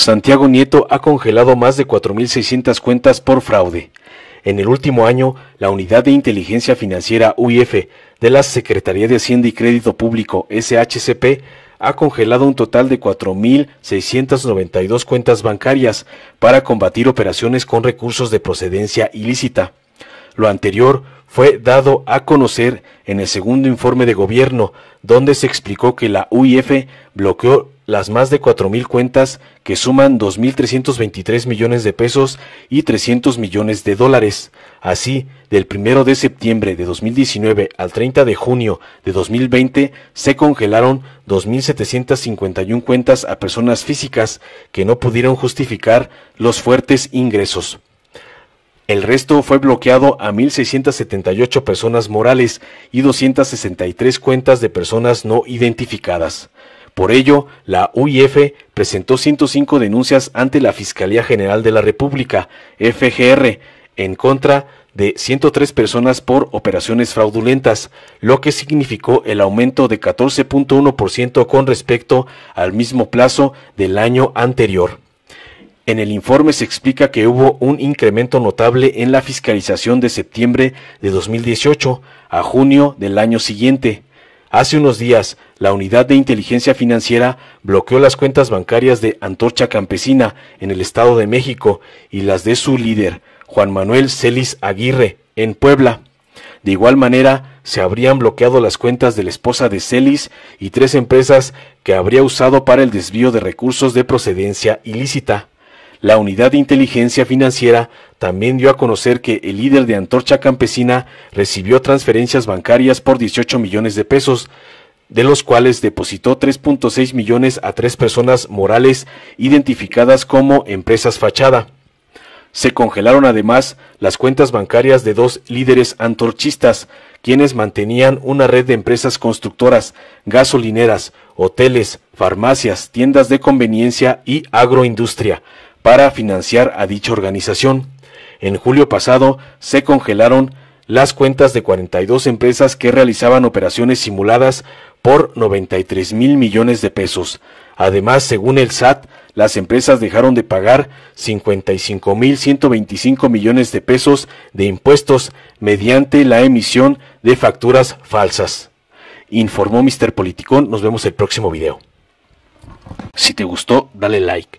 Santiago Nieto ha congelado más de 4.600 cuentas por fraude. En el último año, la Unidad de Inteligencia Financiera UIF de la Secretaría de Hacienda y Crédito Público SHCP ha congelado un total de 4.692 cuentas bancarias para combatir operaciones con recursos de procedencia ilícita. Lo anterior fue dado a conocer en el segundo informe de gobierno, donde se explicó que la UIF bloqueó las más de 4.000 cuentas que suman 2.323 millones de pesos y 300 millones de dólares. Así, del 1 de septiembre de 2019 al 30 de junio de 2020 se congelaron 2.751 cuentas a personas físicas que no pudieron justificar los fuertes ingresos. El resto fue bloqueado a 1.678 personas morales y 263 cuentas de personas no identificadas. Por ello, la UIF presentó 105 denuncias ante la Fiscalía General de la República, FGR, en contra de 103 personas por operaciones fraudulentas, lo que significó el aumento de 14.1% con respecto al mismo plazo del año anterior. En el informe se explica que hubo un incremento notable en la fiscalización de septiembre de 2018 a junio del año siguiente, Hace unos días, la Unidad de Inteligencia Financiera bloqueó las cuentas bancarias de Antorcha Campesina en el Estado de México y las de su líder, Juan Manuel Celis Aguirre, en Puebla. De igual manera, se habrían bloqueado las cuentas de la esposa de Celis y tres empresas que habría usado para el desvío de recursos de procedencia ilícita. La unidad de inteligencia financiera también dio a conocer que el líder de Antorcha Campesina recibió transferencias bancarias por 18 millones de pesos, de los cuales depositó 3.6 millones a tres personas morales identificadas como empresas fachada. Se congelaron además las cuentas bancarias de dos líderes antorchistas, quienes mantenían una red de empresas constructoras, gasolineras, hoteles, farmacias, tiendas de conveniencia y agroindustria, para financiar a dicha organización. En julio pasado se congelaron las cuentas de 42 empresas que realizaban operaciones simuladas por 93 mil millones de pesos. Además, según el SAT, las empresas dejaron de pagar 55 mil 125 millones de pesos de impuestos mediante la emisión de facturas falsas. Informó Mr. Politicón, nos vemos el próximo video. Si te gustó, dale like